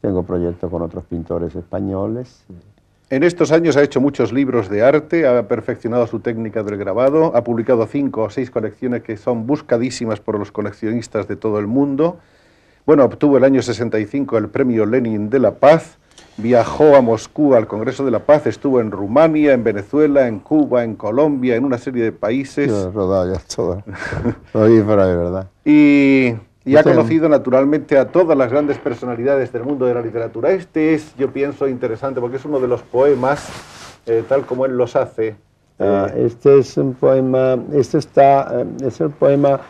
Tengo proyectos con otros pintores españoles. En estos años ha hecho muchos libros de arte, ha perfeccionado su técnica del grabado, ha publicado cinco o seis colecciones que son buscadísimas por los coleccionistas de todo el mundo. Bueno, obtuvo el año 65 el premio Lenin de la Paz, viajó a Moscú al Congreso de la Paz, estuvo en Rumania, en Venezuela, en Cuba, en Colombia, en una serie de países. Yo he rodado ya todo. para de verdad. Y y ha conocido naturalmente a todas las grandes personalidades del mundo de la literatura. Este es, yo pienso, interesante porque es uno de los poemas eh, tal como él los hace. Ah, eh, este es un poema, este está, eh, es el poema,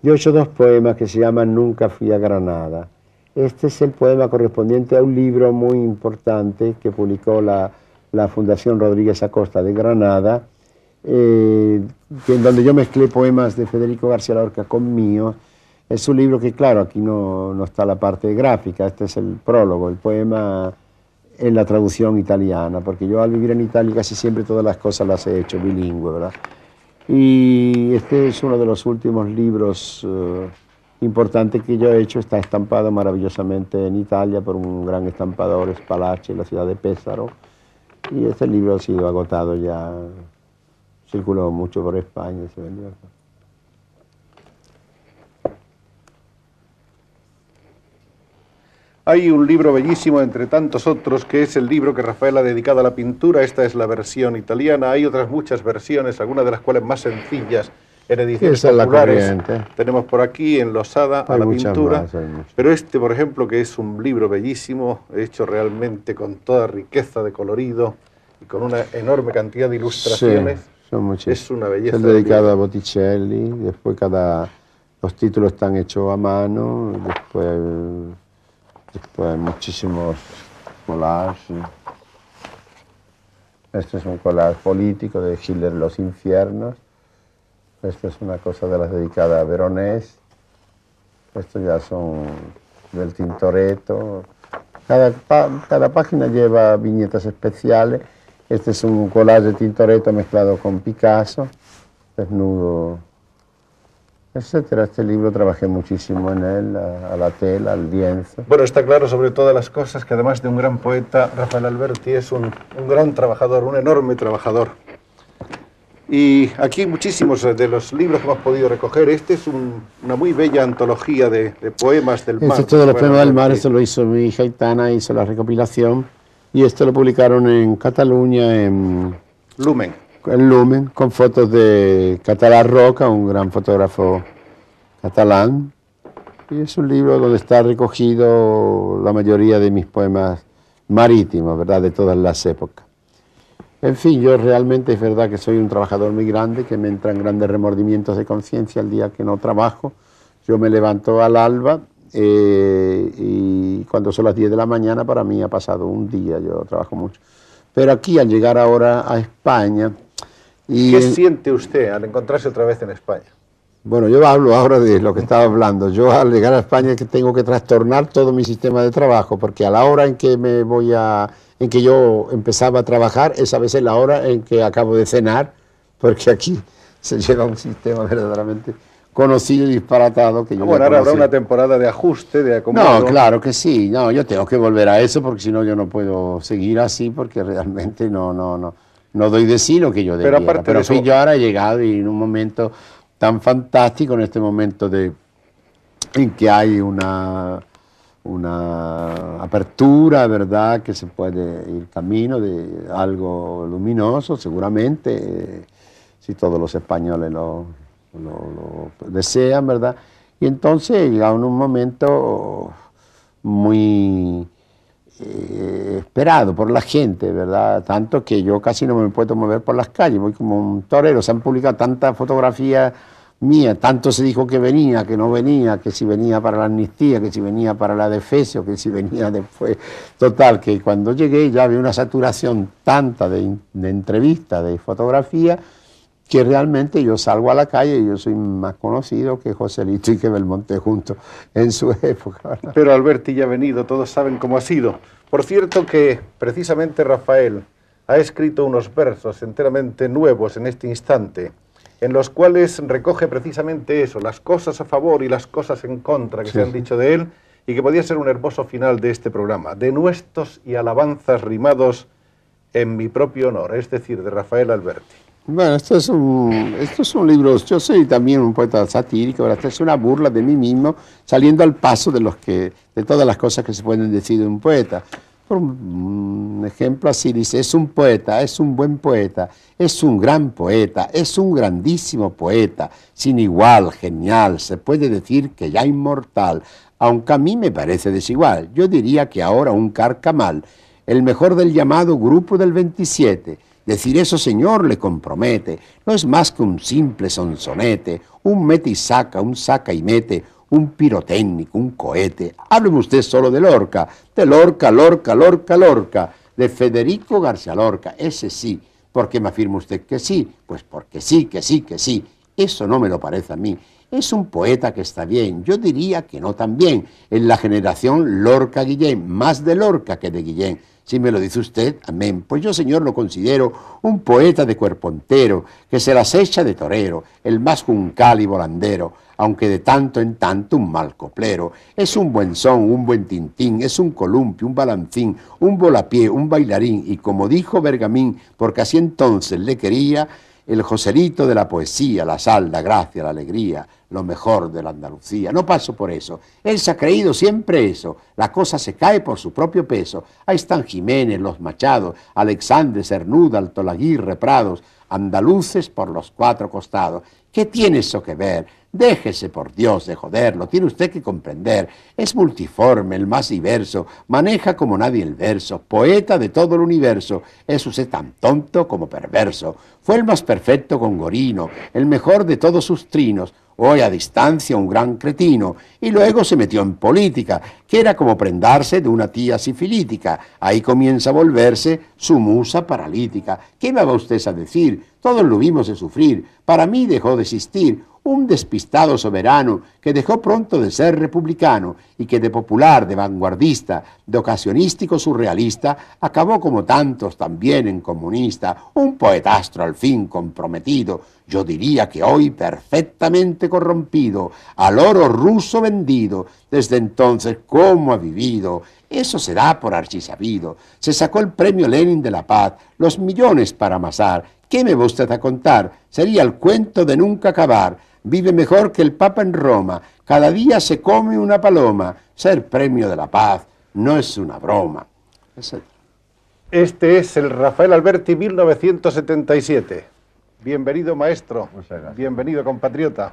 yo he hecho dos poemas que se llaman Nunca fui a Granada. Este es el poema correspondiente a un libro muy importante que publicó la, Fundación Rodríguez Acosta de Granada, en donde yo mezclé poemas de Federico García Lorca con míos es un libro que, claro, aquí no, está la parte gráfica, este es el prólogo, el poema en la traducción italiana, porque yo al vivir en Italia casi siempre todas las cosas las he hecho bilingüe, ¿verdad? Y este es uno de los últimos libros eh, importantes que yo he hecho, está estampado maravillosamente en Italia por un gran estampador, Spalacci, en la ciudad de Pésaro, y este libro ha sido agotado ya, circuló mucho por España, se vendió. Hay un libro bellísimo entre tantos otros que es el libro que Rafael ha dedicado a la pintura. Esta es la versión italiana. Hay otras muchas versiones, algunas de las cuales más sencillas en ediciones la populares. Tenemos por aquí en Losada a la pintura. pero este, por ejemplo, que es un libro bellísimo, hecho realmente con toda riqueza de colorido y con una enorme cantidad de ilustraciones. Es una belleza. Es dedicado a Botticelli, después cada los títulos están hechos a mano, después Después hay muchísimos collages. Este es un collage político de Hitler Los infiernos. Esto es una cosa de las dedicadas a Veronés. Estos ya son del Tintoretto. Cada, página lleva viñetas especiales. Este es un collage de Tintoretto mezclado con Picasso, desnudo etcétera. Este libro trabajé muchísimo en él, a, la tela, al lienzo. Bueno, está claro sobre todas las cosas que además de un gran poeta, Rafael Alberti es un, un gran trabajador, un enorme trabajador. Y aquí muchísimos de los libros que hemos podido recoger. Este es una muy bella antología de, poemas del este mar. Este es todo de los poemas del mar, esto lo hizo mi hija Itana, hizo la recopilación. Y esto lo publicaron en Cataluña, en... Lumen el lumen, con fotos de Catalá Roca, un gran fotógrafo catalán. Y es un libro donde está recogido la mayoría de mis poemas marítimos, ¿verdad?, de todas las épocas. En fin, yo realmente es verdad que soy un trabajador muy grande, que me entran grandes remordimientos de conciencia el día que no trabajo. Yo me levanto al alba eh, y cuando son las 10 de la mañana para mí ha pasado un día, yo trabajo mucho. Pero aquí al llegar ahora a España, ¿Qué siente usted al encontrarse otra vez en España? Bueno, yo hablo ahora de lo que estaba hablando. Yo al llegar a España que tengo que trastornar todo mi sistema de trabajo, porque a la hora en que me voy a, en que yo empezaba a trabajar, esa vez es la hora en que acabo de cenar, porque aquí se lleva un sistema verdaderamente conocido y disparatado que yo ah, Bueno, ahora habrá una temporada de ajuste, de acomodo. No, claro que sí. No, yo tengo que volver a eso porque si no yo no puedo seguir así porque realmente no, no, no no doy de sí lo que yo debo, Pero aparte pero yo ahora he llegado y en un momento tan fantástico, en este momento de en que hay una una apertura, ¿verdad?, que se puede ir camino de algo luminoso, seguramente, eh, si todos los españoles lo, desean, ¿verdad? Y entonces llega un momento muy esperado por la gente, ¿verdad? Tanto que yo casi no me puedo mover por las calles, voy como un torero. Se han publicado tantas fotografías mías, tanto se dijo que venía, que no venía, que si venía para la amnistía, que si venía para la defesio, que si venía después. Total, que cuando llegué ya había una saturación tanta de, entrevistas, de fotografías, que realmente yo salgo a la calle y yo soy más conocido que José Lito y que Belmonte junto en su época. Pero Alberti ya ha venido, todos saben cómo ha sido. Por cierto que precisamente Rafael ha escrito unos versos enteramente nuevos en este instante, en los cuales recoge precisamente eso, las cosas a favor y las cosas en contra que se han dicho de él, y que podía ser un hermoso final de este programa, de nuestros y alabanzas rimados en mi propio honor, es decir, de Rafael Alberti. Bueno, esto es, un, libro, yo soy también un poeta satírico, Esto es una burla de mí mismo, saliendo al paso de, los que, de todas las cosas que se pueden decir de un poeta. Por ejemplo así dice, es un poeta, es un buen poeta, es un gran poeta, es un grandísimo poeta, sin igual, genial, se puede decir que ya inmortal, aunque a mí me parece desigual, yo diría que ahora un carcamal, el mejor del llamado grupo del 27, Decir eso, señor, le compromete. No es más que un simple sonsonete, un mete y saca, un saca y mete, un pirotécnico, un cohete. Hábleme usted solo de Lorca, de Lorca, Lorca, Lorca, Lorca, de Federico García Lorca, ese sí. ¿Por qué me afirma usted que sí? Pues porque sí, que sí, que sí. Eso no me lo parece a mí. Es un poeta que está bien, yo diría que no tan bien, en la generación Lorca-Guillén, más de Lorca que de Guillén. Si me lo dice usted, amén. Pues yo, señor, lo considero un poeta de cuerpo entero, que se las echa de torero, el más juncal y volandero, aunque de tanto en tanto un mal coplero. Es un buen son, un buen tintín, es un columpio, un balancín, un volapié, un bailarín, y como dijo Bergamín, porque así entonces le quería, el Joselito de la poesía, la sal, la gracia, la alegría, lo mejor de la Andalucía. No paso por eso. Él se ha creído siempre eso. La cosa se cae por su propio peso. Ahí están Jiménez, los Machados, Alexandre, Cernuda, Altolaguirre, Prados, andaluces por los cuatro costados. ¿Qué tiene eso que ver? Déjese, por Dios, de joderlo, tiene usted que comprender. Es multiforme, el más diverso, maneja como nadie el verso, poeta de todo el universo. Es usted tan tonto como perverso. Fue el más perfecto con Gorino, el mejor de todos sus trinos, hoy a distancia un gran cretino, y luego se metió en política, que era como prendarse de una tía sifilítica. Ahí comienza a volverse su musa paralítica. ¿Qué me va usted a decir? Todos lo vimos de sufrir. Para mí dejó de existir un despistado soberano que dejó pronto de ser republicano y que de popular, de vanguardista, de ocasionístico surrealista, acabó como tantos también en comunista, un poetastro al fin comprometido, yo diría que hoy perfectamente corrompido, al oro ruso vendido, desde entonces cómo ha vivido, eso se da por archisabido, se sacó el premio Lenin de la paz, los millones para amasar, ¿qué me gusta contar? Sería el cuento de nunca acabar, vive mejor que el Papa en Roma, cada día se come una paloma, ser premio de la paz no es una broma. Este es el Rafael Alberti 1977. Bienvenido maestro, bienvenido compatriota,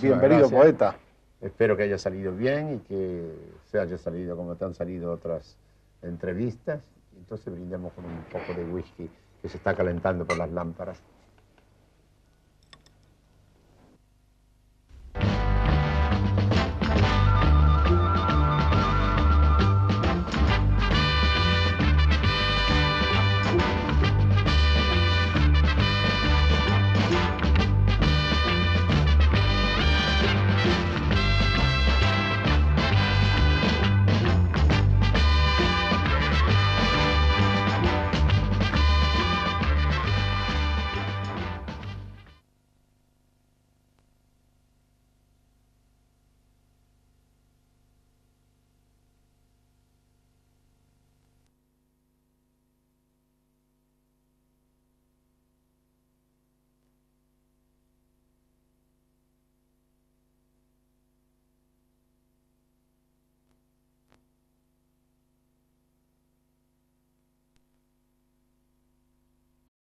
bienvenido poeta. Espero que haya salido bien y que se haya salido como te han salido otras entrevistas. Entonces brindemos con un poco de whisky que se está calentando por las lámparas.